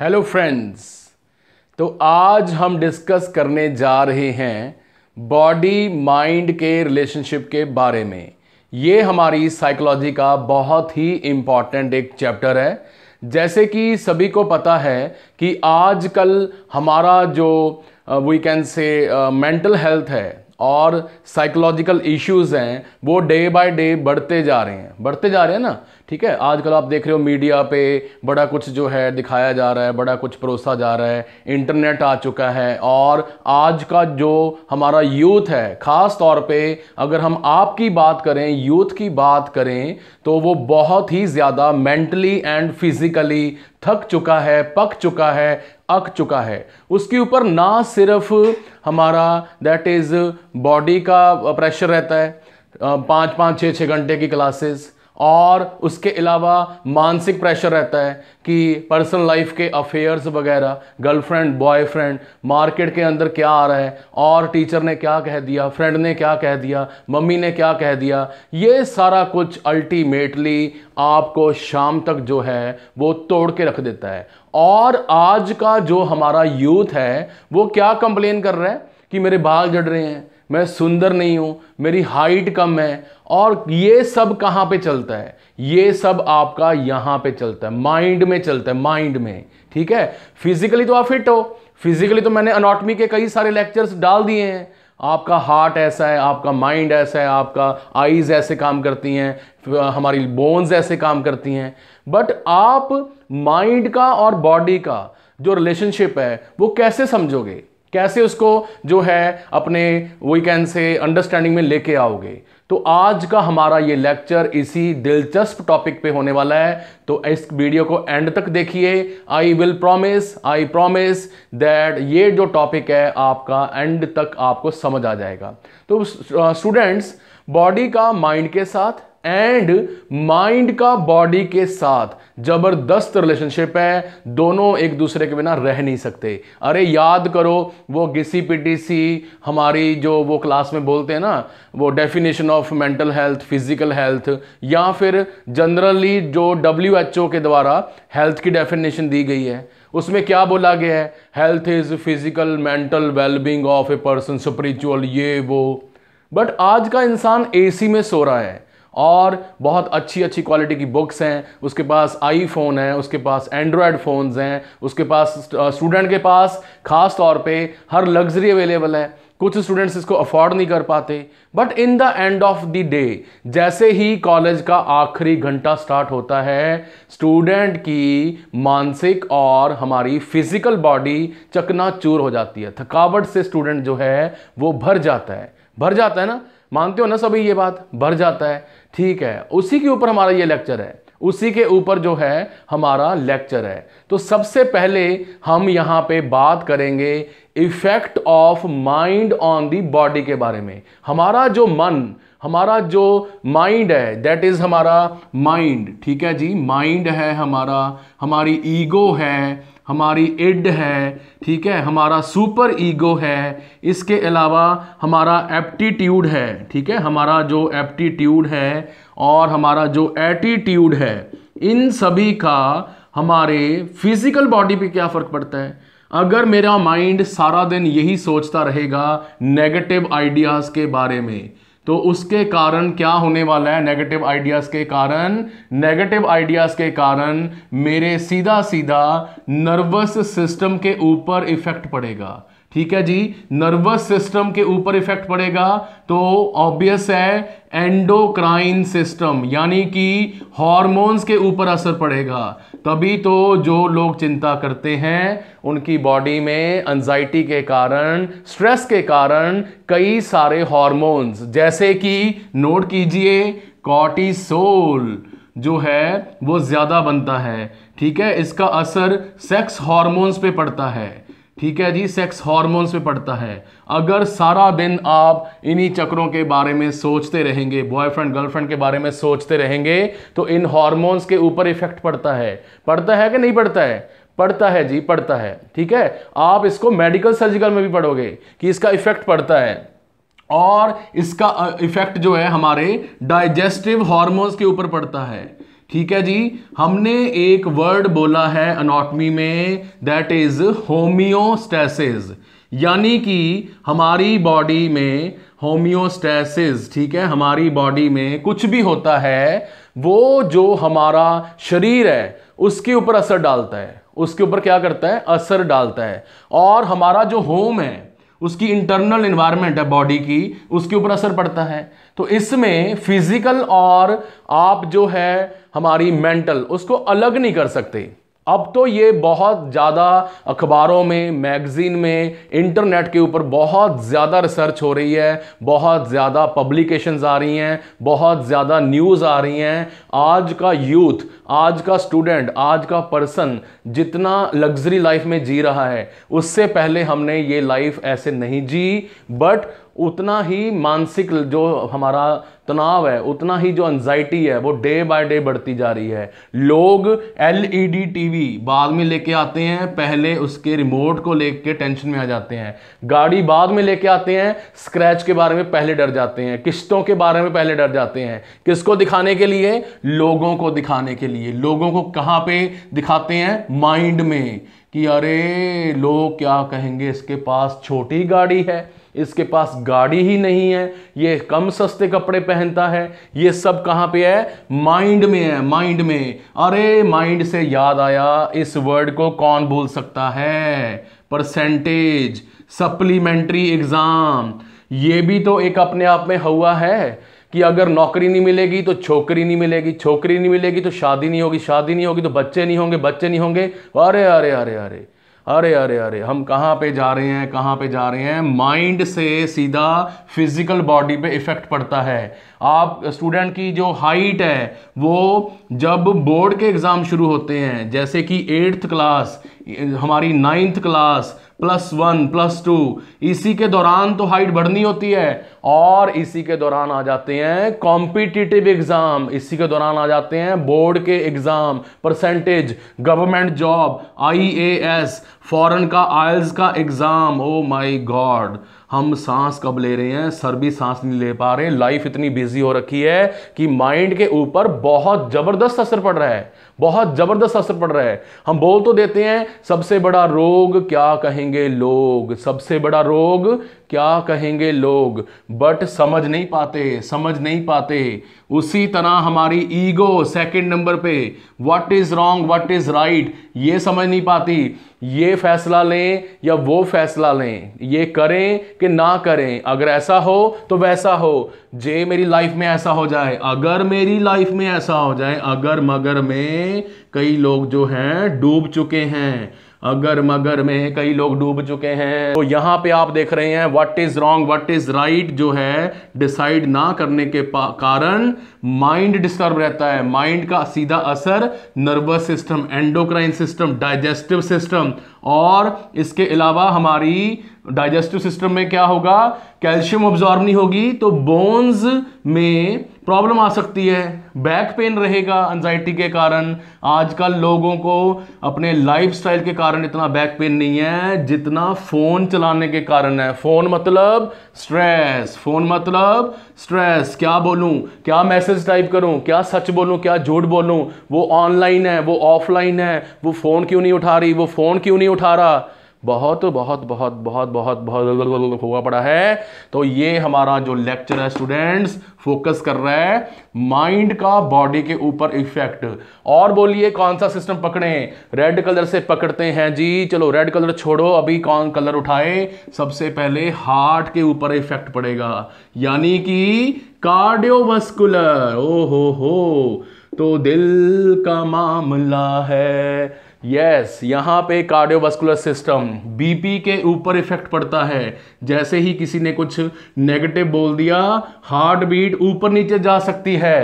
hello friends तो आज हम डिस्कस करने जा रहे हैं बॉडी माइंड के रिलेशनशिप के बारे में ये हमारी साइकोलॉजी का बहुत ही इम्पॉर्टेंट एक चैप्टर है जैसे कि सभी को पता है कि आजकल हमारा जो we can say mental health है और साइकोलॉजिकल इश्यूज हैं वो डे बाय डे बढ़ते जा रहे हैं बढ़ते जा रहे हैं ना ठीक है आजकल आप देख रहे हो मीडिया पे बड़ा कुछ जो है दिखाया जा रहा है बड़ा कुछ परोसा जा रहा है इंटरनेट आ चुका है और आज का जो हमारा यूथ है ख़ास तौर पे अगर हम आपकी बात करें यूथ की बात करें तो वो बहुत ही ज़्यादा मेंटली एंड फिज़िकली थक चुका है पक चुका है अक चुका है उसके ऊपर ना सिर्फ हमारा दैट इज़ बॉडी का प्रेशर रहता है पाँच पाँच छः छः घंटे की क्लासेस और उसके अलावा मानसिक प्रेशर रहता है कि पर्सनल लाइफ के अफेयर्स वगैरह गर्लफ्रेंड बॉयफ्रेंड मार्केट के अंदर क्या आ रहा है और टीचर ने क्या कह दिया फ्रेंड ने क्या कह दिया मम्मी ने क्या कह दिया ये सारा कुछ अल्टीमेटली आपको शाम तक जो है वो तोड़ के रख देता है और आज का जो हमारा यूथ है वो क्या कंप्लेन कर रहा है कि मेरे बाल जड़ रहे हैं मैं सुंदर नहीं हूँ मेरी हाइट कम है और ये सब कहाँ पे चलता है ये सब आपका यहाँ पे चलता है माइंड में चलता है माइंड में ठीक है फिजिकली तो आप फिट हो फिजिकली तो मैंने अनाटमी के कई सारे लेक्चर्स डाल दिए हैं आपका हार्ट ऐसा है आपका माइंड ऐसा है आपका आईज ऐसे काम करती हैं हमारी बोन्स ऐसे काम करती हैं बट आप माइंड का और बॉडी का जो रिलेशनशिप है वो कैसे समझोगे कैसे उसको जो है अपने वीकेंड से अंडरस्टैंडिंग में लेके आओगे तो आज का हमारा ये लेक्चर इसी दिलचस्प टॉपिक पे होने वाला है तो इस वीडियो को एंड तक देखिए I will promise I promise that ये जो टॉपिक है आपका एंड तक आपको समझ आ जाएगा तो स्टूडेंट्स बॉडी का माइंड के साथ एंड माइंड का बॉडी के साथ जबरदस्त रिलेशनशिप है दोनों एक दूसरे के बिना रह नहीं सकते अरे याद करो वो घिसी पिटी सी हमारी जो वो क्लास में बोलते हैं ना वो definition of mental health physical health या फिर जनरली जो डब्ल्यू एच ओ के द्वारा हेल्थ की डेफिनेशन दी गई है उसमें क्या बोला गया है health is physical mental wellbeing of a person spiritual ये वो बट आज का इंसान सी में सो रहा है और बहुत अच्छी अच्छी क्वालिटी की बुक्स हैं उसके पास आईफोन है उसके पास एंड्रॉयड फ़ोन्स हैं उसके पास स्टूडेंट के पास ख़ास तौर पे हर लग्जरी अवेलेबल है कुछ स्टूडेंट्स इसको अफोर्ड नहीं कर पाते but in the end of the day जैसे ही कॉलेज का आखिरी घंटा स्टार्ट होता है स्टूडेंट की मानसिक और हमारी फिजिकल बॉडी चकनाचूर हो जाती है थकावट से स्टूडेंट जो है वो भर जाता है भर जाता है ना मानते हो ना सभी ये बात भर जाता है ठीक है उसी के ऊपर हमारा ये लेक्चर है उसी के ऊपर जो है हमारा लेक्चर है तो सबसे पहले हम यहाँ पे बात करेंगे effect of mind on the body के बारे में हमारा जो मन हमारा जो माइंड है दैट इज हमारा माइंड ठीक है जी माइंड है हमारा हमारी ईगो है हमारी इड है ठीक है हमारा सुपर ईगो है इसके अलावा हमारा एप्टीट्यूड है ठीक है हमारा जो एप्टीट्यूड है और हमारा जो एटीट्यूड है इन सभी का हमारे फिजिकल बॉडी पे क्या फ़र्क पड़ता है अगर मेरा माइंड सारा दिन यही सोचता रहेगा नेगेटिव आइडियाज़ के बारे में तो उसके कारण क्या होने वाला है नेगेटिव आइडियाज़ के कारण नेगेटिव आइडियाज़ के कारण मेरे सीधा सीधा नर्वस सिस्टम के ऊपर इफेक्ट पड़ेगा ठीक है जी नर्वस सिस्टम के ऊपर इफेक्ट पड़ेगा तो ऑब्वियस है एंडोक्राइन सिस्टम यानी कि हॉर्मोन्स के ऊपर असर पड़ेगा तभी तो जो लोग चिंता करते हैं उनकी बॉडी में एंजाइटी के कारण स्ट्रेस के कारण कई सारे हॉर्मोन्स जैसे कि नोट कीजिए कॉर्टिसोल जो है वो ज़्यादा बनता है ठीक है इसका असर सेक्स हॉर्मोन्स पे पड़ता है ठीक है जी सेक्स हॉर्मोन्स पे पड़ता है अगर सारा दिन आप इन्हीं चक्रों के बारे में सोचते रहेंगे बॉयफ्रेंड गर्लफ्रेंड के बारे में सोचते रहेंगे तो इन हॉर्मोन्स के ऊपर इफेक्ट पड़ता है पड़ता है कि नहीं पड़ता है पड़ता है जी पड़ता है ठीक है आप इसको मेडिकल सर्जिकल में भी पढ़ोगे कि इसका इफेक्ट पड़ता है और इसका इफेक्ट जो है हमारे डाइजेस्टिव हॉर्मोन्स के ऊपर पड़ता है ठीक है जी हमने एक वर्ड बोला है अनोटमी में दैट इज होमियोस्टेसिस यानी कि हमारी बॉडी में होमियोस्टेसिस ठीक है हमारी बॉडी में कुछ भी होता है वो जो हमारा शरीर है उसके ऊपर असर डालता है उसके ऊपर क्या करता है असर डालता है और हमारा जो होम है उसकी इंटरनल इन्वायरमेंट है बॉडी की उसके ऊपर असर पड़ता है तो इसमें फिजिकल और आप जो है हमारी मेंटल उसको अलग नहीं कर सकते अब तो ये बहुत ज़्यादा अखबारों में मैगज़ीन में इंटरनेट के ऊपर बहुत ज़्यादा रिसर्च हो रही है बहुत ज़्यादा पब्लिकेशंस आ रही हैं बहुत ज़्यादा न्यूज़ आ रही हैं आज का यूथ आज का स्टूडेंट आज का पर्सन जितना लग्जरी लाइफ में जी रहा है उससे पहले हमने ये लाइफ ऐसे नहीं जी बट उतना ही मानसिक जो हमारा तनाव है उतना ही जो एन्जाइटी है वो डे बाय डे बढ़ती जा रही है लोग एलईडी टीवी e बाद में लेके आते हैं पहले उसके रिमोट को लेके टेंशन में आ जाते हैं गाड़ी बाद में लेके आते हैं स्क्रैच के बारे में पहले डर जाते हैं किस्तों के बारे में पहले डर जाते हैं किसको दिखाने के लिए लोगों को दिखाने के लिए लोगों को कहाँ पे दिखाते हैं माइंड में कि अरे लोग क्या कहेंगे इसके पास छोटी गाड़ी है इसके पास गाड़ी ही नहीं है ये कम सस्ते कपड़े पहनता है ये सब कहाँ पे है माइंड में है माइंड में अरे माइंड से याद आया इस वर्ड को कौन भूल सकता है परसेंटेज सप्लीमेंट्री एग्ज़ाम ये भी तो एक अपने आप में हुआ है कि अगर नौकरी नहीं मिलेगी तो छोकरी नहीं मिलेगी छोकरी नहीं मिलेगी तो शादी नहीं होगी शादी नहीं होगी तो बच्चे नहीं होंगे बच्चे नहीं होंगे अरे अरे अरे अरे अरे अरे अरे हम कहाँ पे जा रहे हैं कहाँ पे जा रहे हैं माइंड से सीधा फिजिकल बॉडी पे इफेक्ट पड़ता है आप स्टूडेंट की जो हाइट है वो जब बोर्ड के एग्ज़ाम शुरू होते हैं जैसे कि एट्थ क्लास हमारी ninth class plus one plus two इसी के दौरान तो हाइट बढ़नी होती है और इसी के दौरान आ जाते हैं कॉम्पिटिटिव एग्जाम इसी के दौरान आ जाते हैं बोर्ड के exam percentage government job I A S foreign का आयल्स का एग्जाम ओ माई गॉड हम सांस कब ले रहे हैं सर भी सांस नहीं ले पा रहे लाइफ इतनी बिजी हो रखी है कि माइंड के ऊपर बहुत जबरदस्त असर पड़ रहा है बहुत जबरदस्त असर पड़ रहा है हम बोल तो देते हैं सबसे बड़ा रोग क्या कहेंगे लोग सबसे बड़ा रोग क्या कहेंगे लोग बट समझ नहीं पाते समझ नहीं पाते उसी तरह हमारी ईगो सेकंड नंबर पे what is wrong what is right ये समझ नहीं पाती ये फैसला लें या वो फैसला लें ये करें कि ना करें अगर ऐसा हो तो वैसा हो जे मेरी लाइफ में ऐसा हो जाए अगर मेरी लाइफ में ऐसा हो जाए अगर मगर में में कई लोग जो हैं डूब चुके हैं अगर मगर में कई लोग डूब चुके हैं तो यहाँ पे आप देख रहे हैं what is wrong what is right जो है डिसाइड ना करने के कारण माइंड डिस्टर्ब रहता है माइंड का सीधा असर nervous system endocrine system digestive system और इसके अलावा हमारी डाइजेस्टिव सिस्टम में क्या होगा कैल्शियम ऑब्जॉर्व नहीं होगी तो बोन्स में प्रॉब्लम आ सकती है बैक पेन रहेगा एनजाइटी के कारण आजकल लोगों को अपने लाइफस्टाइल के कारण इतना बैक पेन नहीं है जितना फ़ोन चलाने के कारण है फ़ोन मतलब स्ट्रेस फ़ोन मतलब स्ट्रेस क्या बोलूँ क्या मैसेज टाइप करूँ क्या सच बोलूँ क्या झूठ बोलूँ वो ऑनलाइन है वो ऑफलाइन है वो फ़ोन क्यों नहीं उठा रही वो फ़ोन क्यों नहीं उठा रहा बहुत बहुत बहुत बहुत बहुत बहुत हुआ पड़ा है तो ये हमारा जो लेक्चर है स्टूडेंट्स फोकस कर रहा है माइंड का बॉडी के ऊपर इफेक्ट और बोलिए कौन सा सिस्टम पकड़े रेड कलर से पकड़ते हैं जी चलो रेड कलर छोड़ो अभी कौन कलर उठाए सबसे पहले हार्ट के ऊपर इफेक्ट पड़ेगा यानी कि कार्डियोवस्कुलर ओ हो हो तो दिल का मामला है यस यहाँ पे कार्डियोवास्कुलर सिस्टम बीपी के ऊपर इफेक्ट पड़ता है जैसे ही किसी ने कुछ नेगेटिव बोल दिया हार्ट बीट ऊपर नीचे जा सकती है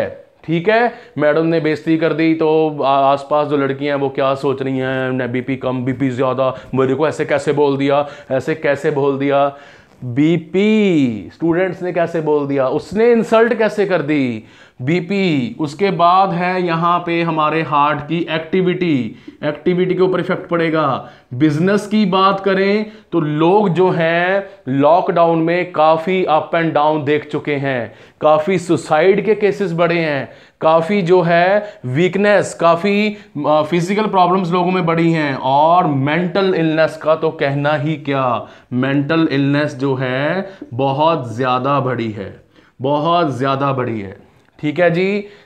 ठीक है मैडम ने बेइज्जती कर दी तो आसपास जो लड़कियां हैं वो क्या सोच रही हैं ने बीपी कम बीपी ज़्यादा मेरे को ऐसे कैसे बोल दिया ऐसे कैसे बोल दिया बीपी स्टूडेंट्स ने कैसे बोल दिया उसने इंसल्ट कैसे कर दी बीपी उसके बाद है यहाँ पे हमारे हार्ट की एक्टिविटी एक्टिविटी के ऊपर इफेक्ट पड़ेगा बिजनेस की बात करें तो लोग जो है लॉकडाउन में काफ़ी अप एंड डाउन देख चुके हैं काफ़ी सुसाइड के केसेस बढ़े हैं काफ़ी जो है वीकनेस काफ़ी फिजिकल प्रॉब्लम्स लोगों में बढ़ी हैं और मेंटल इलनेस का तो कहना ही क्या मेंटल इलनेस जो है बहुत ज़्यादा बढ़ी है बहुत ज़्यादा बढ़ी है ठीक है जी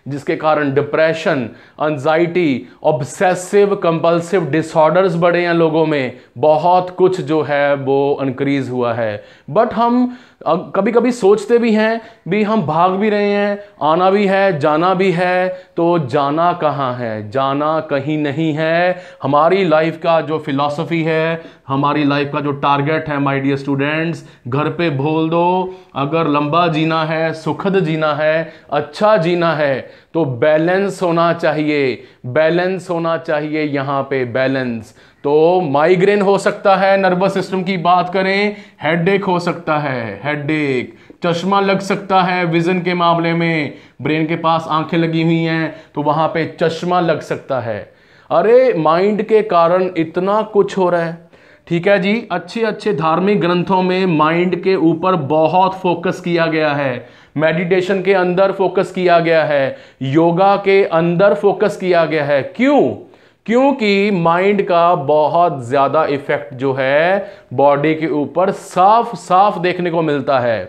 जिसके कारण depression anxiety obsessive compulsive disorders बढ़े हैं लोगों में बहुत कुछ जो है वो इनक्रीज हुआ है बट हम कभी कभी सोचते भी हैं भी हम भाग भी रहे हैं आना भी है जाना भी है तो जाना कहाँ है जाना कहीं नहीं है हमारी लाइफ का जो फिलॉसफी है हमारी लाइफ का जो टारगेट है माय डियर स्टूडेंट्स घर पे बोल दो अगर लंबा जीना है सुखद जीना है अच्छा जीना है तो बैलेंस होना चाहिए बैलेंस होना चाहिए यहाँ पे बैलेंस तो माइग्रेन हो सकता है नर्वस सिस्टम की बात करें हेडेक हो सकता है हेडेक चश्मा लग सकता है विजन के मामले में ब्रेन के पास आंखें लगी हुई हैं तो वहाँ पे चश्मा लग सकता है अरे माइंड के कारण इतना कुछ हो रहा है ठीक है जी अच्छे अच्छे धार्मिक ग्रंथों में माइंड के ऊपर बहुत फोकस किया गया है मेडिटेशन के अंदर फोकस किया गया है योगा के अंदर फोकस किया गया है क्यों क्योंकि माइंड का बहुत ज़्यादा इफेक्ट जो है बॉडी के ऊपर साफ साफ देखने को मिलता है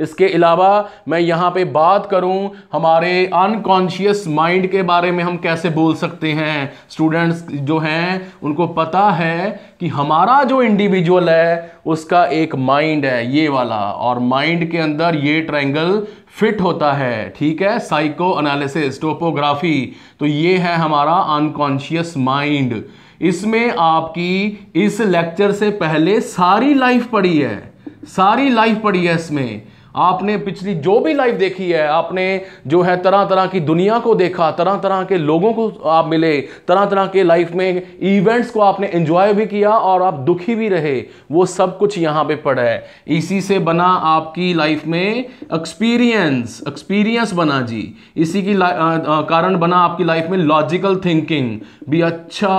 इसके अलावा मैं यहाँ पे बात करूँ हमारे अनकॉन्शियस माइंड के बारे में हम कैसे बोल सकते हैं स्टूडेंट्स जो हैं उनको पता है कि हमारा जो इंडिविजुअल है उसका एक माइंड है ये वाला और माइंड के अंदर ये ट्रायंगल फिट होता है ठीक है साइको अनालिसिस टोपोग्राफी तो ये है हमारा अनकॉन्शियस माइंड इसमें आपकी इस लेक्चर से पहले सारी लाइफ पड़ी है सारी लाइफ पड़ी है इसमें आपने पिछली जो भी लाइफ देखी है आपने जो है तरह तरह की दुनिया को देखा तरह तरह के लोगों को आप मिले तरह तरह के लाइफ में इवेंट्स को आपने एंजॉय भी किया और आप दुखी भी रहे वो सब कुछ यहाँ पे पड़ा है इसी से बना आपकी लाइफ में एक्सपीरियंस एक्सपीरियंस बना जी इसी की आ, आ, कारण बना आपकी लाइफ में लॉजिकल थिंकिंग भी अच्छा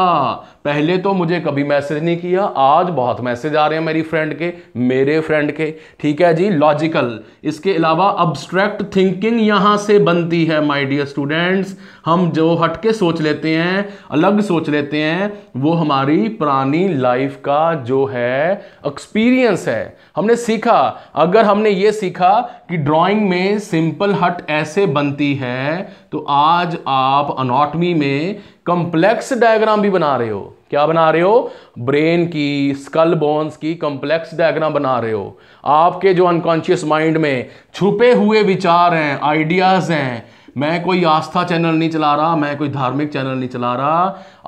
पहले तो मुझे कभी मैसेज नहीं किया आज बहुत मैसेज आ रहे हैं मेरी फ्रेंड के मेरे फ्रेंड के ठीक है जी लॉजिकल इसके अलावा अब्स्ट्रैक्ट थिंकिंग यहाँ से बनती है माय डियर स्टूडेंट्स हम जो हटके सोच लेते हैं अलग सोच लेते हैं वो हमारी पुरानी लाइफ का जो है एक्सपीरियंस है हमने सीखा अगर हमने ये सीखा कि ड्राइंग में सिंपल हट ऐसे बनती है तो आज आप अनाटमी में कंप्लेक्स डायग्राम भी बना रहे हो क्या बना रहे हो ब्रेन की स्कल बोन्स की कॉम्प्लेक्स डायग्राम बना रहे हो आपके जो अनकॉन्शियस माइंड में छुपे हुए विचार हैं आइडियाज़ हैं मैं कोई आस्था चैनल नहीं चला रहा मैं कोई धार्मिक चैनल नहीं चला रहा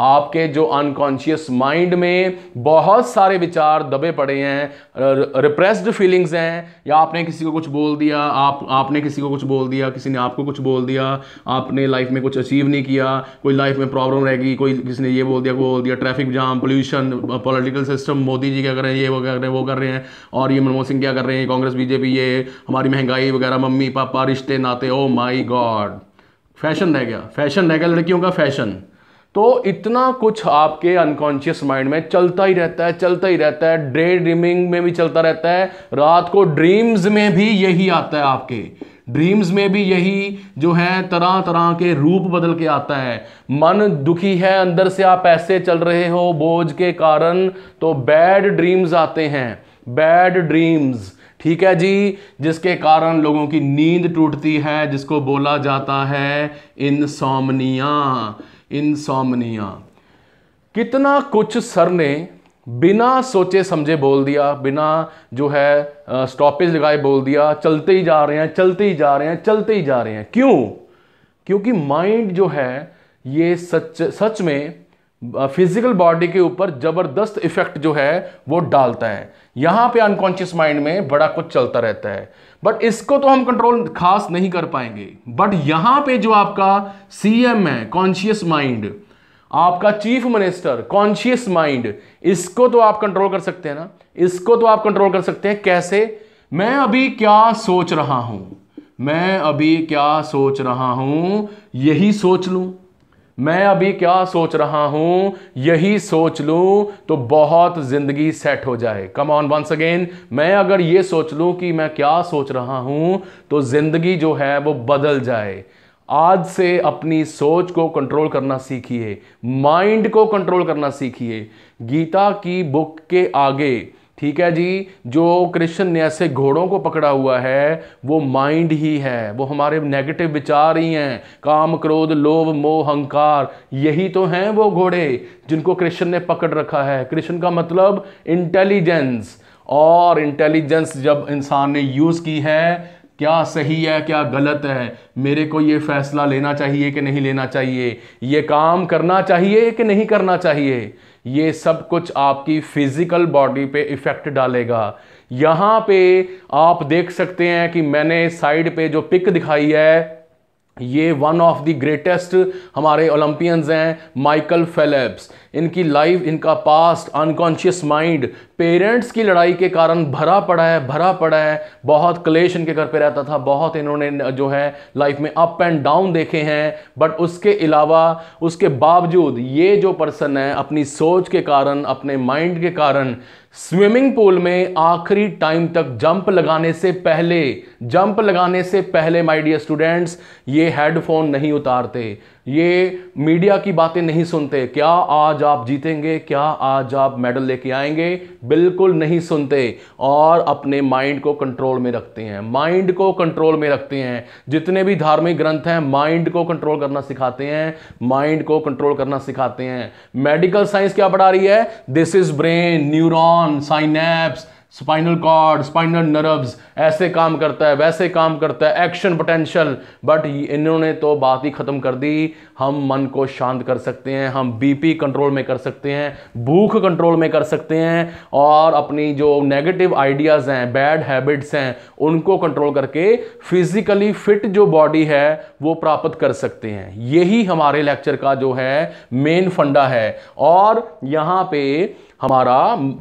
आपके जो अनकॉन्शियस माइंड में बहुत सारे विचार दबे पड़े हैं रिप्रेस्ड फीलिंग्स हैं या आपने किसी को कुछ बोल दिया आप आपने किसी को कुछ बोल दिया किसी ने आपको कुछ बोल दिया आपने लाइफ में कुछ अचीव नहीं किया कोई लाइफ में प्रॉब्लम रहेगी कोई किसी ने ये बोल दिया वो बोल दिया traffic jam pollution political system Modi ji क्या कर रहे हैं ये वो कर रहे हैं वो कर रहे हैं और ये मनमोहन सिंह क्या कर रहे हैं कांग्रेस बीजेपी ये हमारी महंगाई वगैरह मम्मी पापा रिश्ते नाते ओ माई गॉड फैशन रह गया फैशन रह गया लड़कियों का फैशन तो इतना कुछ आपके अनकॉन्शियस माइंड में चलता ही रहता है चलता ही रहता है डे ड्रीमिंग में भी चलता रहता है रात को ड्रीम्स में भी यही आता है आपके ड्रीम्स में भी यही जो है तरह तरह के रूप बदल के आता है मन दुखी है अंदर से आप ऐसे चल रहे हो बोझ के कारण तो बैड ड्रीम्स आते हैं बैड ड्रीम्स ठीक है जी जिसके कारण लोगों की नींद टूटती है जिसको बोला जाता है इनसोमनिया इंसामनिया कितना कुछ सर ने बिना सोचे समझे बोल दिया बिना जो है स्टॉपेज लगाए बोल दिया चलते ही जा रहे हैं चलते ही जा रहे हैं चलते ही जा रहे हैं क्यों क्योंकि माइंड जो है ये सच सच में फिजिकल बॉडी के ऊपर जबरदस्त इफेक्ट जो है वो डालता है यहां पे अनकॉन्शियस माइंड में बड़ा कुछ चलता रहता है बट इसको तो हम कंट्रोल खास नहीं कर पाएंगे बट यहां पे जो आपका सीएम है कॉन्शियस माइंड आपका चीफ मिनिस्टर कॉन्शियस माइंड इसको तो आप कंट्रोल कर सकते हैं ना इसको तो आप कंट्रोल कर सकते हैं कैसे मैं अभी क्या सोच रहा हूं मैं अभी क्या सोच रहा हूं यही सोच लूं मैं अभी क्या सोच रहा हूं यही सोच लूं तो बहुत जिंदगी सेट हो जाए कम ऑन वंस अगेन मैं अगर ये सोच लूं कि मैं क्या सोच रहा हूं तो जिंदगी जो है वो बदल जाए आज से अपनी सोच को कंट्रोल करना सीखिए माइंड को कंट्रोल करना सीखिए गीता की बुक के आगे ठीक है जी जो कृष्ण ने ऐसे घोड़ों को पकड़ा हुआ है वो माइंड ही है वो हमारे नेगेटिव विचार ही हैं काम क्रोध लोभ मोह अहंकार यही तो हैं वो घोड़े जिनको कृष्ण ने पकड़ रखा है कृष्ण का मतलब इंटेलिजेंस और इंटेलिजेंस जब इंसान ने यूज़ की है क्या सही है क्या गलत है मेरे को ये फैसला लेना चाहिए कि नहीं लेना चाहिए ये काम करना चाहिए कि नहीं करना चाहिए ये सब कुछ आपकी फिजिकल बॉडी पे इफेक्ट डालेगा यहाँ पे आप देख सकते हैं कि मैंने साइड पे जो पिक दिखाई है ये वन ऑफ द ग्रेटेस्ट हमारे ओलंपियंस हैं माइकल फेलेप्स इनकी लाइफ इनका पास्ट अनकॉन्शियस माइंड पेरेंट्स की लड़ाई के कारण भरा पड़ा है भरा पड़ा है बहुत क्लेश इनके घर पे रहता था बहुत इन्होंने जो है लाइफ में अप एंड डाउन देखे हैं बट उसके अलावा उसके बावजूद ये जो पर्सन है अपनी सोच के कारण अपने माइंड के कारण स्विमिंग पूल में आखिरी टाइम तक जंप लगाने से पहले जंप लगाने से पहले माय डियर स्टूडेंट्स ये हेडफोन नहीं उतारते ये मीडिया की बातें नहीं सुनते क्या आज आप जीतेंगे क्या आज आप मेडल लेके आएंगे बिल्कुल नहीं सुनते और अपने माइंड को कंट्रोल में रखते हैं माइंड को कंट्रोल में रखते हैं जितने भी धार्मिक ग्रंथ हैं माइंड को कंट्रोल करना सिखाते हैं माइंड को कंट्रोल करना सिखाते हैं मेडिकल साइंस क्या पढ़ा रही है this is brain neuron synapse spinal cord spinal nerves ऐसे काम करता है वैसे काम करता है एक्शन पोटेंशियल बट इन्होंने तो बात ही ख़त्म कर दी हम मन को शांत कर सकते हैं हम बीपी कंट्रोल में कर सकते हैं भूख कंट्रोल में कर सकते हैं और अपनी जो नेगेटिव आइडियाज़ हैं बैड हैबिट्स हैं उनको कंट्रोल करके फिज़िकली फिट जो बॉडी है वो प्राप्त कर सकते हैं यही हमारे लेक्चर का जो है मेन फंडा है और यहाँ पे हमारा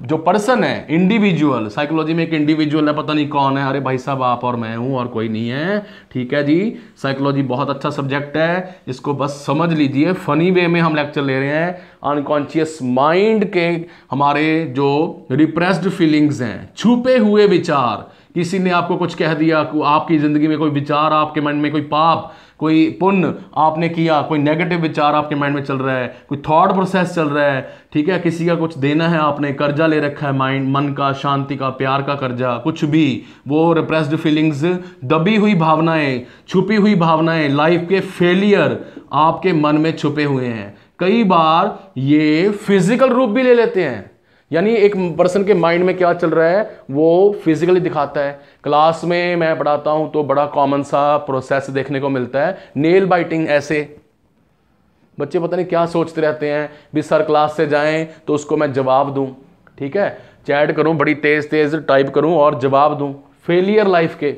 जो पर्सन है इंडिविजुअल साइकोलॉजी में एक इंडिविजुअल है पता नहीं कौन है अरे भाई साहब आप और मैं हूं और कोई नहीं है ठीक है जी साइकोलॉजी बहुत अच्छा सब्जेक्ट है इसको बस समझ लीजिए फनी वे में हम लेक्चर ले रहे हैं अनकॉन्शियस माइंड के हमारे जो रिप्रेस्ड फीलिंग्स हैं छुपे हुए विचार किसी ने आपको कुछ कह दिया आपकी ज़िंदगी में कोई विचार आपके मन में कोई पाप कोई पुण्य आपने किया कोई नेगेटिव विचार आपके माइंड में चल रहा है कोई थॉट प्रोसेस चल रहा है ठीक है किसी का कुछ देना है आपने कर्जा ले रखा है माइंड मन का शांति का प्यार का कर्जा कुछ भी वो रिप्रेस्ड फीलिंग्स दबी हुई भावनाएं छुपी हुई भावनाएं लाइफ के फेलियर आपके मन में छुपे हुए हैं कई बार ये फिजिकल रूप भी ले लेते हैं यानी एक पर्सन के माइंड में क्या चल रहा है वो फिजिकली दिखाता है क्लास में मैं पढ़ाता हूं तो बड़ा कॉमन सा प्रोसेस देखने को मिलता है नेल बाइटिंग ऐसे बच्चे पता नहीं क्या सोचते रहते हैं भी सर क्लास से जाएं तो उसको मैं जवाब दूं ठीक है चैट करूं बड़ी तेज़ तेज़ टाइप करूं और जवाब दूं फेलियर लाइफ के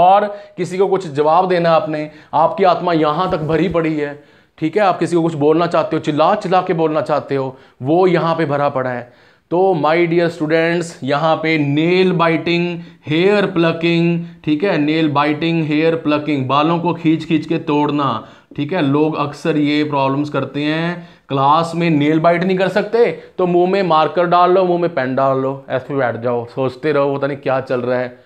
और किसी को कुछ जवाब देना आपने आपकी आत्मा यहां तक भरी पड़ी है ठीक है आप किसी को कुछ बोलना चाहते हो चिल्ला चिल्ला के बोलना चाहते हो वो यहाँ पे भरा पड़ा है तो माय डियर स्टूडेंट्स यहाँ पे नेल बाइटिंग हेयर प्लकिंग ठीक है नेल बाइटिंग हेयर प्लकिंग बालों को खींच खींच के तोड़ना ठीक है लोग अक्सर ये प्रॉब्लम्स करते हैं क्लास में नेल बाइट नहीं कर सकते तो मुंह में मार्कर डाल लो मुंह में पेन डाल लो ऐसे बैठ जाओ सोचते रहो पता नहीं क्या चल रहा है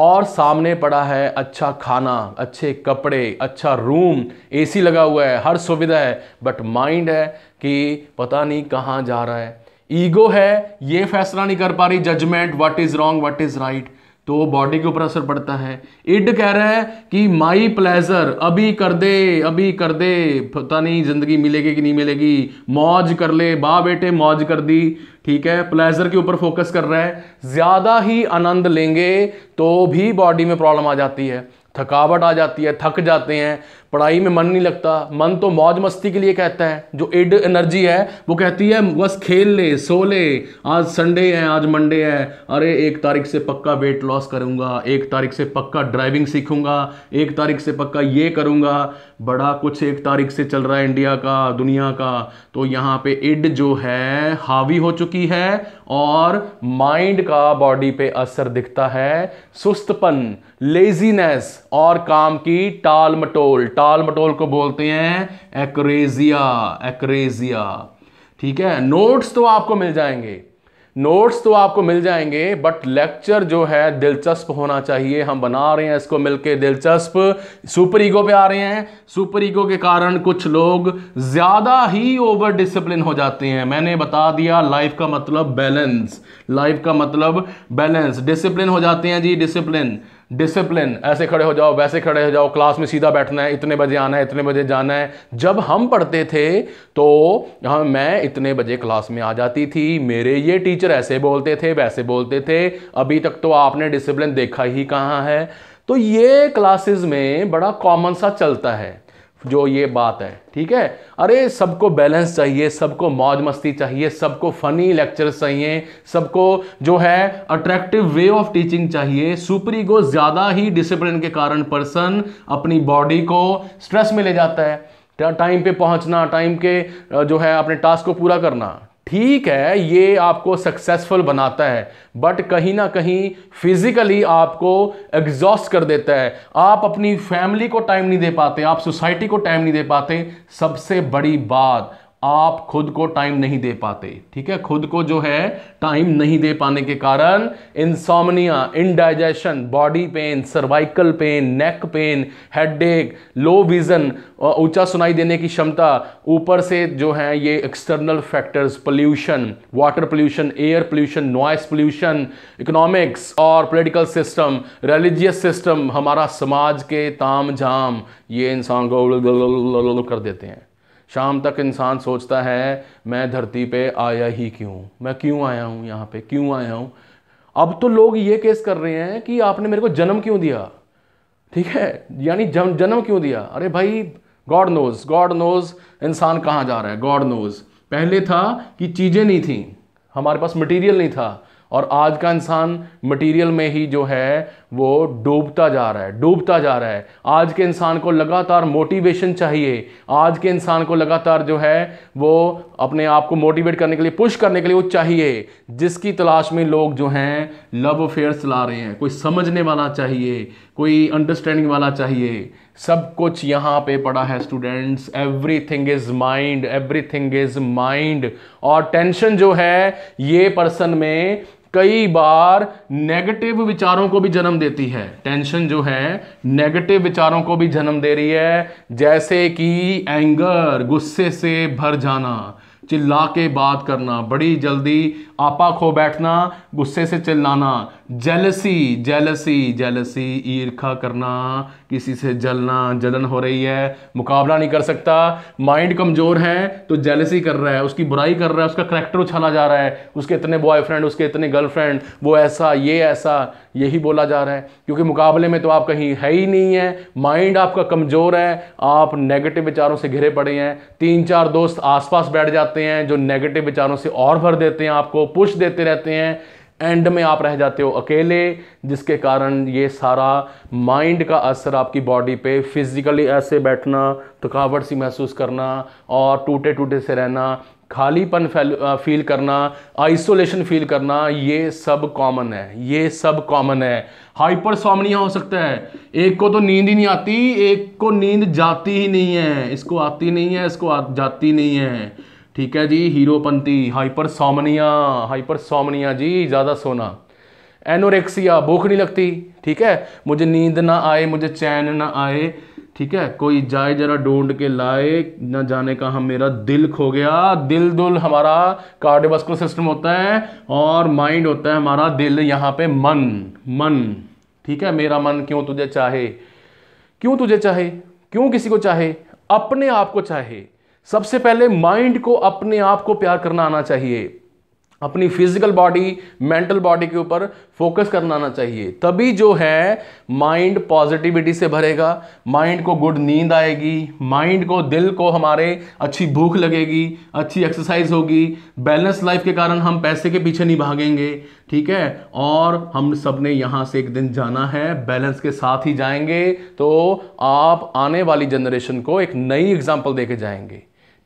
और सामने पड़ा है अच्छा खाना अच्छे कपड़े अच्छा रूम एसी लगा हुआ है हर सुविधा है बट माइंड है कि पता नहीं कहाँ जा रहा है ईगो है ये फैसला नहीं कर पा रही judgement what is wrong what is right तो वो बॉडी के ऊपर असर पड़ता है इड कह रहा है कि माई प्लेजर अभी कर दे अभी कर दे पता नहीं जिंदगी मिलेगी कि नहीं मिलेगी मौज कर ले बा बेटे मौज कर दी ठीक है प्लेजर के ऊपर फोकस कर रहा है ज़्यादा ही आनंद लेंगे तो भी बॉडी में प्रॉब्लम आ जाती है थकावट आ जाती है थक जाते हैं पढ़ाई में मन नहीं लगता मन तो मौज मस्ती के लिए कहता है जो इड एनर्जी है वो कहती है बस खेल ले सो ले आज संडे है आज मंडे है अरे एक तारीख से पक्का वेट लॉस करूँगा एक तारीख से पक्का ड्राइविंग सीखूंगा एक तारीख से पक्का ये करूँगा बड़ा कुछ एक तारीख से चल रहा है इंडिया का दुनिया का तो यहाँ पे इड जो है हावी हो चुकी है और माइंड का बॉडी पे असर दिखता है सुस्तपन लेजीनेस और काम की टाल मटोल टाल मटोल को बोलते हैं एक्रेजिया एक्रेजिया ठीक है नोट्स तो आपको मिल जाएंगे नोट्स तो आपको मिल जाएंगे बट लेक्चर जो है दिलचस्प होना चाहिए हम बना रहे हैं इसको मिलके दिलचस्प सुपर ईगो पे आ रहे हैं सुपर ईगो के कारण कुछ लोग ज़्यादा ही ओवर डिसिप्लिन हो जाते हैं मैंने बता दिया लाइफ का मतलब बैलेंस लाइफ का मतलब बैलेंस डिसिप्लिन हो जाते हैं जी डिसिप्लिन डिसिप्लिन ऐसे खड़े हो जाओ वैसे खड़े हो जाओ क्लास में सीधा बैठना है इतने बजे आना है इतने बजे जाना है जब हम पढ़ते थे तो हम मैं इतने बजे क्लास में आ जाती थी मेरे ये टीचर ऐसे बोलते थे वैसे बोलते थे अभी तक तो आपने डिसिप्लिन देखा ही कहाँ है तो ये क्लासेस में बड़ा कॉमन सा चलता है जो ये बात है ठीक है अरे सबको बैलेंस चाहिए सबको मौज मस्ती चाहिए सबको फनी लेक्चर चाहिए सबको जो है अट्रैक्टिव वे ऑफ टीचिंग चाहिए सुपरी को ज़्यादा ही डिसिप्लिन के कारण पर्सन अपनी बॉडी को स्ट्रेस में ले जाता है टाइम पे पहुंचना टाइम के जो है अपने टास्क को पूरा करना ठीक है ये आपको सक्सेसफुल बनाता है बट कहीं ना कहीं फिजिकली आपको एग्जॉस्ट कर देता है आप अपनी फैमिली को टाइम नहीं दे पाते आप सोसाइटी को टाइम नहीं दे पाते सबसे बड़ी बात आप खुद को टाइम नहीं दे पाते ठीक है खुद को जो है टाइम नहीं दे पाने के कारण insomnia indigestion body pain cervical pain neck pain headache low vision ऊंचा सुनाई देने की क्षमता ऊपर से जो है ये external factors pollution water pollution air pollution noise pollution economics और पोलिटिकल सिस्टम रिलीजियस सिस्टम हमारा समाज के ताम झाम ये इंसान को कर देते हैं शाम तक इंसान सोचता है मैं धरती पे आया ही क्यों मैं क्यों आया हूँ यहाँ पे क्यों आया हूँ अब तो लोग ये केस कर रहे हैं कि आपने मेरे को जन्म क्यों दिया ठीक है यानी जन, जन्म क्यों दिया अरे भाई गॉड नोज गॉड नोज इंसान कहाँ जा रहा है गॉड नोज पहले था कि चीज़ें नहीं थी हमारे पास मटेरियल नहीं था और आज का इंसान मटेरियल में ही जो है वो डूबता जा रहा है डूबता जा रहा है आज के इंसान को लगातार मोटिवेशन चाहिए आज के इंसान को लगातार जो है वो अपने आप को मोटिवेट करने के लिए पुश करने के लिए वो चाहिए जिसकी तलाश में लोग जो हैं लव अफेयर्स चला रहे हैं कोई समझने वाला चाहिए कोई अंडरस्टैंडिंग वाला चाहिए सब कुछ यहाँ पे पड़ा है students everything is mind everything is mind और टेंशन जो है ये पर्सन में कई बार नेगेटिव विचारों को भी जन्म देती है टेंशन जो है नेगेटिव विचारों को भी जन्म दे रही है जैसे कि एंगर गुस्से से भर जाना चिल्ला के बात करना बड़ी जल्दी आपा खो बैठना गुस्से से चिल्लाना जेलसी जेलसी जेलसी ईर्खा करना किसी से जलना जलन हो रही है मुकाबला नहीं कर सकता माइंड कमज़ोर है तो जेलसी कर रहा है उसकी बुराई कर रहा है उसका करेक्टर उछाला जा रहा है उसके इतने बॉयफ्रेंड उसके इतने गर्लफ्रेंड वो ऐसा ये ऐसा यही बोला जा रहा है क्योंकि मुकाबले में तो आप कहीं है ही नहीं है माइंड आपका कमज़ोर है आप नेगेटिव विचारों से घिरे पड़े हैं तीन चार दोस्त आसपास बैठ जाते हैं जो नेगेटिव विचारों से और भर देते हैं आपको पुश देते रहते हैं एंड में आप रह जाते हो अकेले जिसके कारण ये सारा माइंड का असर आपकी बॉडी पे फिज़िकली ऐसे बैठना थकावट सी महसूस करना और टूटे टूटे से रहना खालीपन फील करना आइसोलेशन फील करना ये सब कॉमन है ये सब कॉमन है हाइपर सोमनिया हो सकता है एक को तो नींद ही नहीं आती एक को नींद जाती ही नहीं है इसको आती नहीं है इसको जाती नहीं है ठीक है जी हीरोपंथी हाइपरसोमनिया हाइपरसोमनिया जी ज़्यादा सोना एनोरेक्सिया भूख नहीं लगती ठीक है मुझे नींद ना आए मुझे चैन ना आए ठीक है कोई जाए जरा ढूंढ के लाए ना जाने का हम मेरा दिल खो गया दिल दुल हमारा कार्डियोवास्कुलर सिस्टम होता है और माइंड होता है हमारा दिल यहाँ पे मन मन ठीक है मेरा मन क्यों तुझे चाहे क्यों तुझे चाहे क्यों किसी को चाहे अपने आप को चाहे सबसे पहले माइंड को अपने आप को प्यार करना आना चाहिए अपनी फिजिकल बॉडी मेंटल बॉडी के ऊपर फोकस करना आना चाहिए तभी जो है माइंड पॉजिटिविटी से भरेगा माइंड को गुड नींद आएगी माइंड को दिल को हमारे अच्छी भूख लगेगी अच्छी एक्सरसाइज होगी बैलेंस लाइफ के कारण हम पैसे के पीछे नहीं भागेंगे ठीक है और हम सब ने यहाँ से एक दिन जाना है बैलेंस के साथ ही जाएंगे तो आप आने वाली जनरेशन को एक नई एग्जाम्पल दे के जाएंगे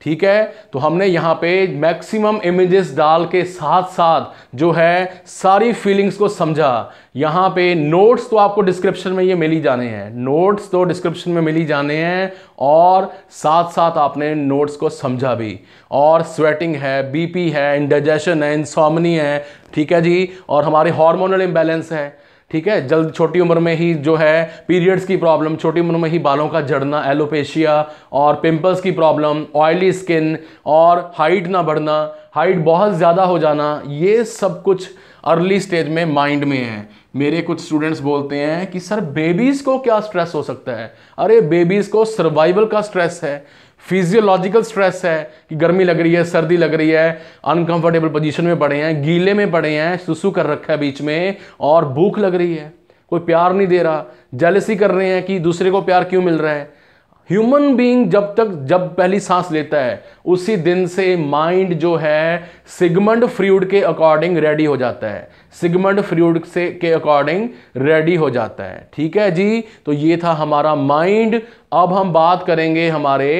ठीक है तो हमने यहाँ पे मैक्सिमम इमेजेस डाल के साथ साथ जो है सारी फीलिंग्स को समझा यहाँ पे नोट्स तो आपको डिस्क्रिप्शन में ये मिली जाने हैं नोट्स तो डिस्क्रिप्शन में मिली जाने हैं और साथ साथ आपने नोट्स को समझा भी और स्वेटिंग है बीपी है इंडाइजेशन है इंसॉमनी है ठीक है जी और हमारे हॉर्मोनल इम्बेलेंस है ठीक है जल्द छोटी उम्र में ही जो है पीरियड्स की प्रॉब्लम छोटी उम्र में ही बालों का झड़ना एलोपेशिया और पिंपल्स की प्रॉब्लम ऑयली स्किन और हाइट ना बढ़ना हाइट बहुत ज़्यादा हो जाना ये सब कुछ अर्ली स्टेज में माइंड में है मेरे कुछ स्टूडेंट्स बोलते हैं कि सर बेबीज़ को क्या स्ट्रेस हो सकता है अरे बेबीज़ को सर्वाइवल का स्ट्रेस है फिजियोलॉजिकल स्ट्रेस है कि गर्मी लग रही है सर्दी लग रही है अनकंफर्टेबल पोजीशन में पड़े हैं गीले में पड़े हैं सुसु कर रखा है बीच में और भूख लग रही है कोई प्यार नहीं दे रहा जेलसी कर रहे हैं कि दूसरे को प्यार क्यों मिल रहा है ह्यूमन बीइंग जब तक जब पहली सांस लेता है उसी दिन से माइंड जो है सिगमंड फ्रूड के अकॉर्डिंग रेडी हो जाता है सिगमंड फ्रूड से के अकॉर्डिंग रेडी हो जाता है ठीक है जी तो ये था हमारा माइंड अब हम बात करेंगे हमारे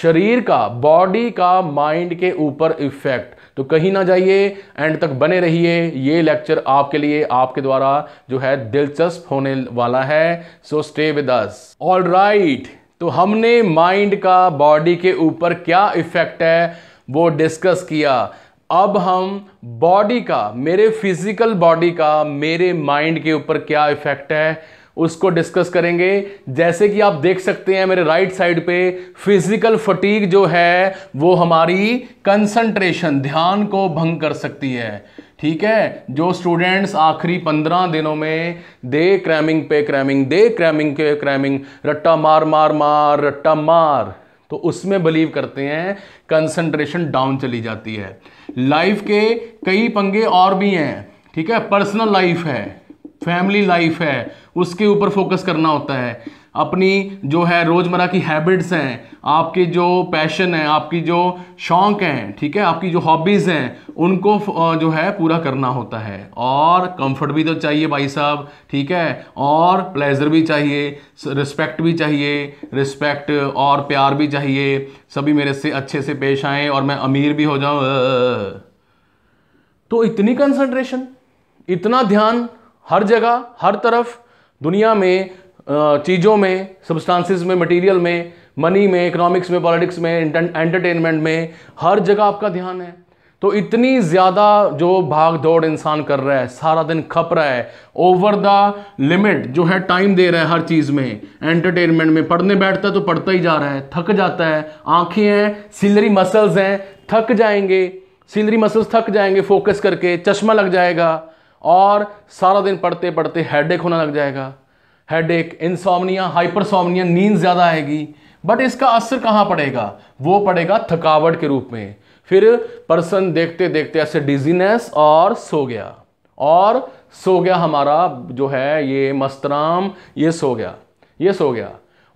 शरीर का बॉडी का माइंड के ऊपर इफेक्ट तो कहीं ना जाइए एंड तक बने रहिए ये लेक्चर आपके लिए आपके द्वारा जो है दिलचस्प होने वाला है so stay with us all right तो हमने माइंड का बॉडी के ऊपर क्या इफेक्ट है वो डिस्कस किया अब हम बॉडी का मेरे फिजिकल बॉडी का मेरे माइंड के ऊपर क्या इफेक्ट है उसको डिस्कस करेंगे जैसे कि आप देख सकते हैं मेरे राइट साइड पे फिजिकल फटीक जो है वो हमारी कंसंट्रेशन ध्यान को भंग कर सकती है ठीक है जो स्टूडेंट्स आखिरी पंद्रह दिनों में दे क्रैमिंग पे क्रैमिंग दे क्रैमिंग पे क्रैमिंग रट्टा मार मार मार रट्टा मार तो उसमें बिलीव करते हैं कंसंट्रेशन डाउन चली जाती है लाइफ के कई पंगे और भी हैं ठीक है पर्सनल लाइफ है फैमिली लाइफ है उसके ऊपर फोकस करना होता है अपनी जो है रोज़मर्रा की हैबिट्स हैं आपकी जो पैशन है आपकी जो शौक़ हैं ठीक है आपकी जो हॉबीज़ हैं उनको जो है पूरा करना होता है और कंफर्ट भी तो चाहिए भाई साहब ठीक है और प्लेजर भी चाहिए रिस्पेक्ट भी चाहिए रिस्पेक्ट और प्यार भी चाहिए सभी मेरे से अच्छे से पेश आएँ और मैं अमीर भी हो जाऊँ तो इतनी कंसंट्रेशन इतना ध्यान हर जगह हर तरफ दुनिया में चीज़ों में सब्सटांसिस में मटेरियल में मनी में इकोनॉमिक्स में पॉलिटिक्स में एंटरटेनमेंट में हर जगह आपका ध्यान है तो इतनी ज़्यादा जो भाग दौड़ इंसान कर रहा है सारा दिन खप रहा है ओवर द लिमिट जो है टाइम दे रहा है हर चीज़ में एंटरटेनमेंट में पढ़ने बैठता है तो पढ़ता ही जा रहा है थक जाता है आँखें हैं सिलरी मसल्स हैं थक जाएंगे सिलरी मसल्स थक जाएंगे फोकस करके चश्मा लग जाएगा और सारा दिन पढ़ते पढ़ते हेडेक होना लग जाएगा हेडेक इंसोमनिया हाइपरसोमनिया नींद ज़्यादा आएगी बट इसका असर कहाँ पड़ेगा वो पड़ेगा थकावट के रूप में फिर पर्सन देखते देखते ऐसे डिजीनेस और सो गया और सो गया हमारा जो है ये मस्तराम ये सो गया ये सो गया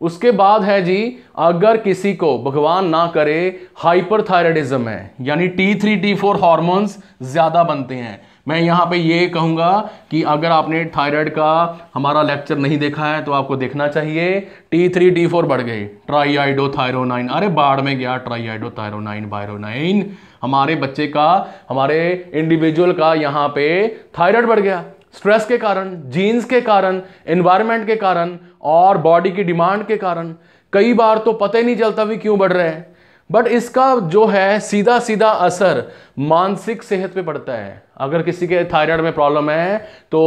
उसके बाद है जी अगर किसी को भगवान ना करे हाइपरथायराइडिज्म है यानी T three T four hormones ज़्यादा बनते हैं मैं यहाँ पे ये कहूँगा कि अगर आपने थायराइड का हमारा लेक्चर नहीं देखा है तो आपको देखना चाहिए टी थ्री टी फोर बढ़ गई ट्राईआइडोथायरोनाइन अरे बाढ़ में गया ट्राईआइडोथायरोनाइन बायरोनाइन हमारे बच्चे का हमारे इंडिविजुअल का यहाँ पे थायराइड बढ़ गया स्ट्रेस के कारण जीन्स के कारण एनवायरमेंट के कारण और बॉडी की डिमांड के कारण कई बार तो पता ही नहीं चलता भी क्यों बढ़ रहे हैं बट इसका जो है सीधा सीधा असर मानसिक सेहत पे पड़ता है अगर किसी के थायराइड में प्रॉब्लम है तो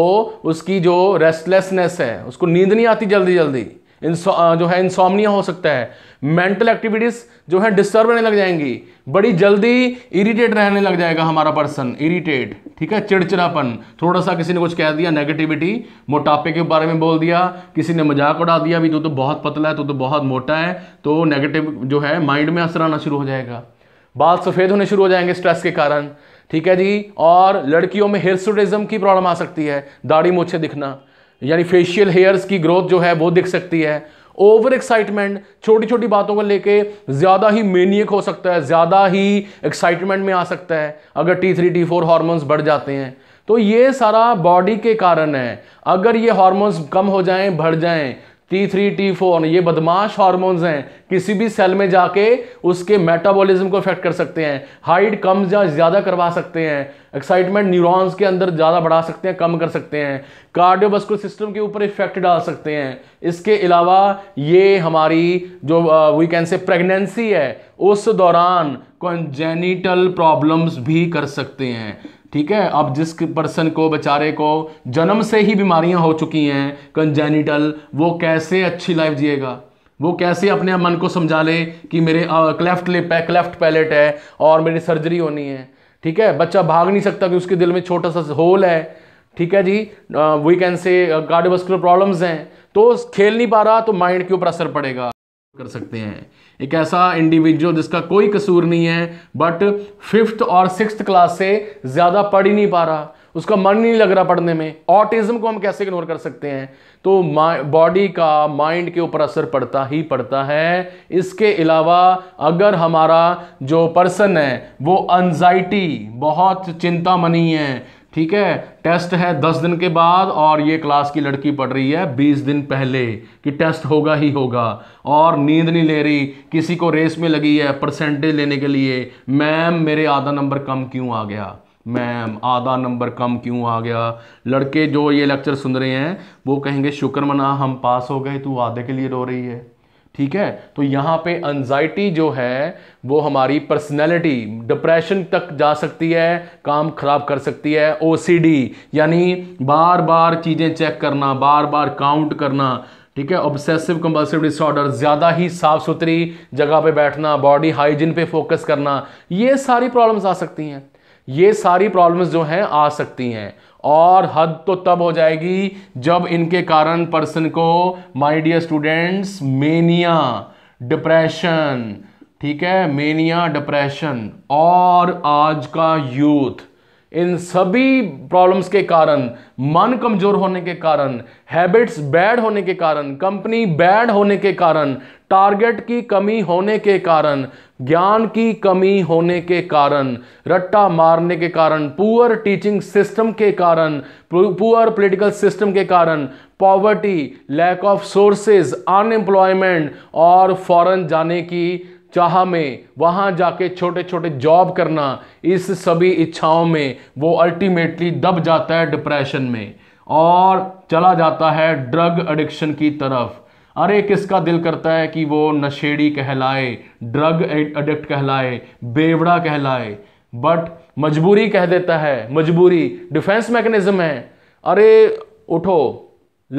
उसकी जो रेस्टलेसनेस है उसको नींद नहीं आती जल्दी जल्दी जो है इंसोमनिया हो सकता है मेंटल एक्टिविटीज जो है डिस्टर्ब होने लग जाएंगी बड़ी जल्दी इरिटेट रहने लग जाएगा हमारा पर्सन इरिटेट ठीक है चिड़चिड़ापन थोड़ा सा किसी ने कुछ कह दिया नेगेटिविटी मोटापे के बारे में बोल दिया किसी ने मजाक उड़ा दिया भी तू तो बहुत पतला है तू तो बहुत मोटा है तो नेगेटिव जो है माइंड में असर आना शुरू हो जाएगा बाल सफ़ेद होने शुरू हो जाएंगे स्ट्रेस के कारण ठीक है जी और लड़कियों में हेयर की प्रॉब्लम आ सकती है दाढ़ी मोछे दिखना यानी फेशियल हेयर्स की ग्रोथ जो है वो दिख सकती है ओवर एक्साइटमेंट छोटी छोटी बातों को लेके ज़्यादा ही मेनियक हो सकता है ज़्यादा ही एक्साइटमेंट में आ सकता है अगर T three T four hormones बढ़ जाते हैं तो ये सारा बॉडी के कारण है अगर ये हॉर्मोन्स कम हो जाएं बढ़ जाएं टी थ्री टी फोर ये बदमाश हार्मोन्स हैं किसी भी सेल में जाके उसके मेटाबॉलिज्म को इफेक्ट कर सकते हैं हाइट कम या ज़्यादा करवा सकते हैं एक्साइटमेंट न्यूरॉन्स के अंदर ज़्यादा बढ़ा सकते हैं कम कर सकते हैं कार्डियोवास्कुलर सिस्टम के ऊपर इफेक्ट डाल सकते हैं इसके अलावा ये हमारी जो वी कैन से प्रेगनेंसी है उस दौरान कॉन्जेनिटल प्रॉब्लम्स भी कर सकते हैं ठीक है अब जिस पर्सन को बेचारे को जन्म से ही बीमारियां हो चुकी हैं कंजेनिटल वो कैसे अच्छी लाइफ जिएगा वो कैसे अपने मन को समझा ले कि मेरे क्लेफ्ट लिप है क्लेफ्ट पैलेट है और मेरी सर्जरी होनी है ठीक है बच्चा भाग नहीं सकता कि उसके दिल में छोटा सा होल है ठीक है जी we can say cardiovascular problems हैं तो खेल नहीं पा रहा तो माइंड के ऊपर असर पड़ेगा कर सकते हैं एक ऐसा इंडिविजुअल जिसका कोई कसूर नहीं है बट फिफ्थ और सिक्स क्लास से ज़्यादा पढ़ ही नहीं पा रहा उसका मन नहीं लग रहा पढ़ने में ऑटिज्म को हम कैसे इग्नोर कर सकते हैं तो बॉडी का माइंड के ऊपर असर पड़ता ही पड़ता है इसके अलावा अगर हमारा जो पर्सन है वो एंजाइटी बहुत चिंता मनी है ठीक है टेस्ट है दस दिन के बाद और ये क्लास की लड़की पढ़ रही है बीस दिन पहले कि टेस्ट होगा ही होगा और नींद नहीं ले रही किसी को रेस में लगी है परसेंटेज लेने के लिए मैम मेरे आधा नंबर कम क्यों आ गया मैम आधा नंबर कम क्यों आ गया लड़के जो ये लेक्चर सुन रहे हैं वो कहेंगे शुक्र मना हम पास हो गए तू आधे के लिए रो रही है ठीक है तो यहाँ पे एनजाइटी जो है वो हमारी पर्सनैलिटी डिप्रेशन तक जा सकती है काम खराब कर सकती है ओसीडी यानी बार बार चीज़ें चेक करना बार बार काउंट करना ठीक है ऑब्सेसिव कंपल्सिव डिसऑर्डर ज़्यादा ही साफ सुथरी जगह पे बैठना बॉडी हाइजीन पे फोकस करना ये सारी प्रॉब्लम्स आ सकती हैं ये सारी प्रॉब्लम्स जो हैं आ सकती हैं और हद तो तब हो जाएगी जब इनके कारण पर्सन को my dear students mania depression ठीक है मेनिया डिप्रेशन और आज का यूथ इन सभी प्रॉब्लम्स के कारण मन कमजोर होने के कारण हैबिट्स बैड होने के कारण कंपनी बैड होने के कारण टारगेट की कमी होने के कारण ज्ञान की कमी होने के कारण रट्टा मारने के कारण पुअर टीचिंग सिस्टम के कारण पुअर पॉलिटिकल सिस्टम के कारण poverty lack of sources unemployment और फॉरेन जाने की चाह में वहाँ जाके छोटे छोटे जॉब करना इस सभी इच्छाओं में वो अल्टीमेटली दब जाता है डिप्रेशन में और चला जाता है ड्रग एडिक्शन की तरफ अरे किसका दिल करता है कि वो नशेड़ी कहलाए ड्रग एडिक्ट कहलाए बेवड़ा कहलाए बट मजबूरी कह देता है मजबूरी डिफेंस मैकेनिज्म है अरे उठो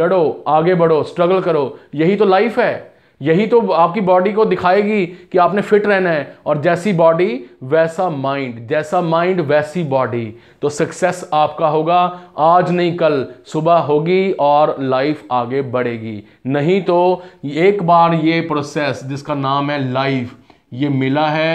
लड़ो आगे बढ़ो स्ट्रगल करो यही तो लाइफ है यही तो आपकी बॉडी को दिखाएगी कि आपने फिट रहना है और जैसी बॉडी वैसा माइंड जैसा माइंड वैसी बॉडी तो सक्सेस आपका होगा आज नहीं कल सुबह होगी और लाइफ आगे बढ़ेगी नहीं तो एक बार ये प्रोसेस जिसका नाम है लाइफ ये मिला है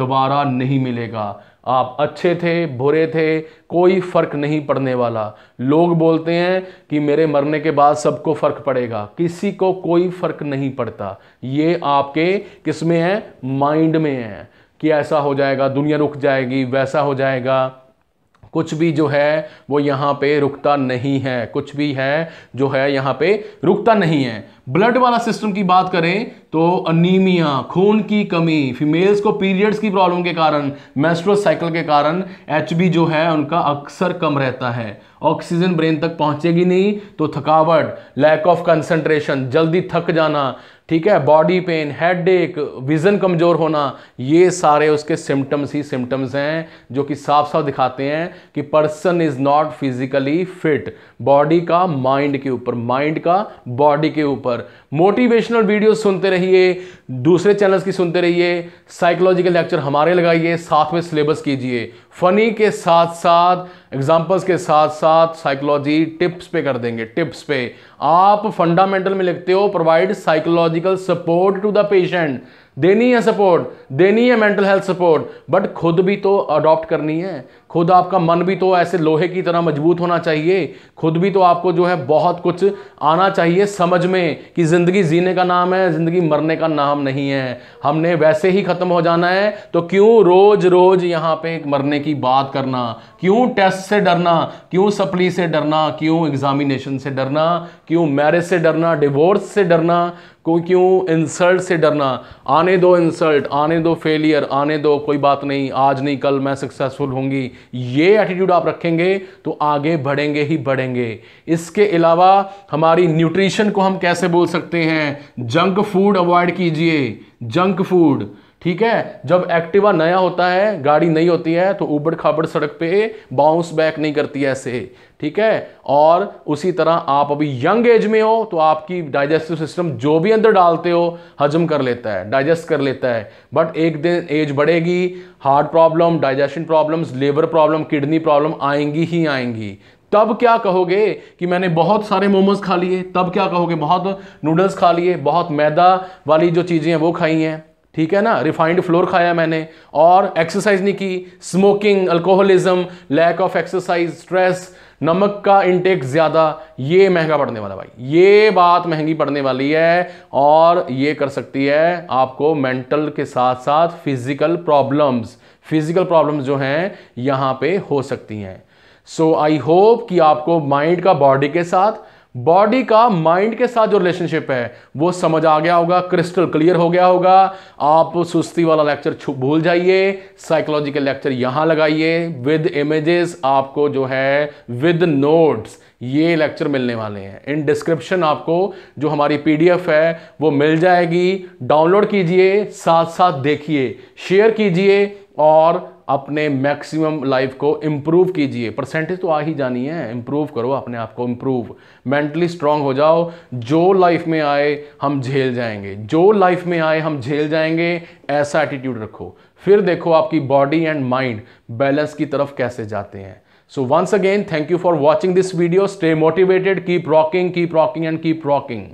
दोबारा नहीं मिलेगा आप अच्छे थे बुरे थे कोई फ़र्क नहीं पड़ने वाला लोग बोलते हैं कि मेरे मरने के बाद सबको फ़र्क पड़ेगा किसी को कोई फ़र्क नहीं पड़ता ये आपके किस में है माइंड में है कि ऐसा हो जाएगा दुनिया रुक जाएगी वैसा हो जाएगा कुछ भी जो है वो यहाँ पे रुकता नहीं है कुछ भी है जो है यहाँ पे रुकता नहीं है ब्लड वाला सिस्टम की बात करें तो अनीमिया खून की कमी फीमेल्स को पीरियड्स की प्रॉब्लम के कारण मेस्ट्रो साइकिल के कारण एच जो है उनका अक्सर कम रहता है ऑक्सीजन ब्रेन तक पहुंचेगी नहीं तो थकावट लैक ऑफ कंसंट्रेशन जल्दी थक जाना ठीक है body pain headache vision कमज़ोर होना ये सारे उसके सिम्टम्स ही सिम्टम्स हैं जो कि साफ साफ दिखाते हैं कि person is not physically fit body का माइंड के ऊपर माइंड का बॉडी के ऊपर मोटिवेशनल वीडियो सुनते रहिए दूसरे चैनल्स की सुनते रहिए साइकोलॉजिकल लेक्चर हमारे लगाइए साथ में सिलेबस कीजिए फनी के साथ साथ एग्जांपल्स के साथ साथ साइकोलॉजी टिप्स पे कर देंगे टिप्स पे आप फंडामेंटल में लिखते हो provide psychological support to the patient देनी है सपोर्ट देनी है मेंटल हेल्थ सपोर्ट बट खुद भी तो अडॉप्ट करनी है खुद आपका मन भी तो ऐसे लोहे की तरह मजबूत होना चाहिए खुद भी तो आपको जो है बहुत कुछ आना चाहिए समझ में कि ज़िंदगी जीने का नाम है ज़िंदगी मरने का नाम नहीं है हमने वैसे ही ख़त्म हो जाना है तो क्यों रोज़ रोज़ यहाँ पे मरने की बात करना क्यों टेस्ट से डरना क्यों सप्ली से डरना क्यों एग्जामिनेशन से डरना क्यों मैरिज से डरना डिवोर्स से डरना को क्यों इंसल्ट से डरना आने दो इंसल्ट आने दो फेलियर आने दो कोई बात नहीं आज नहीं कल मैं सक्सेसफुल होंगी ये एटीट्यूड आप रखेंगे तो आगे बढ़ेंगे ही बढ़ेंगे इसके अलावा हमारी न्यूट्रिशन को हम कैसे बोल सकते हैं जंक फूड अवॉइड कीजिए जंक फूड ठीक है जब एक्टिवा नया होता है गाड़ी नई होती है तो उबड़ खाबड़ सड़क पे बाउंस बैक नहीं करती ऐसे ठीक है और उसी तरह आप अभी यंग एज में हो तो आपकी डाइजेस्टिव सिस्टम जो भी अंदर डालते हो हजम कर लेता है डाइजेस्ट कर लेता है बट एक दिन एज बढ़ेगी heart problem digestion problems labour problem kidney problem आएंगी ही आएंगी तब क्या कहोगे कि मैंने बहुत सारे मोमोज खा लिए तब क्या कहोगे बहुत नूडल्स खा लिए बहुत मैदा वाली जो चीज़ें हैं वो खाई हैं ठीक है ना रिफाइंड फ्लोर खाया मैंने और एक्सरसाइज नहीं की smoking alcoholism lack of exercise stress नमक का इंटेक ज़्यादा ये महंगा पड़ने वाला भाई ये बात महंगी पड़ने वाली है और ये कर सकती है आपको मेंटल के साथ साथ फिजिकल प्रॉब्लम्स फिजिकल प्रॉब्लम्स जो हैं यहाँ पे हो सकती हैं सो आई होप कि आपको माइंड का बॉडी के साथ बॉडी का माइंड के साथ जो रिलेशनशिप है वो समझ आ गया होगा क्रिस्टल क्लियर हो गया होगा आप सुस्ती वाला लेक्चर भूल जाइए साइकोलॉजिकल लेक्चर यहां लगाइए विद इमेजेस आपको जो है विद नोट्स ये लेक्चर मिलने वाले हैं इन डिस्क्रिप्शन आपको जो हमारी पीडीएफ है वो मिल जाएगी डाउनलोड कीजिए साथ साथ देखिए शेयर कीजिए और अपने मैक्सिमम लाइफ को इम्प्रूव कीजिए परसेंटेज तो आ ही जानी है इम्प्रूव करो अपने आप को इम्प्रूव मेंटली स्ट्रांग हो जाओ जो लाइफ में आए हम झेल जाएंगे जो लाइफ में आए हम झेल जाएंगे ऐसा एटीट्यूड रखो फिर देखो आपकी बॉडी एंड माइंड बैलेंस की तरफ कैसे जाते हैं so once again thank you for watching this video stay motivated keep rocking keep rocking and keep rocking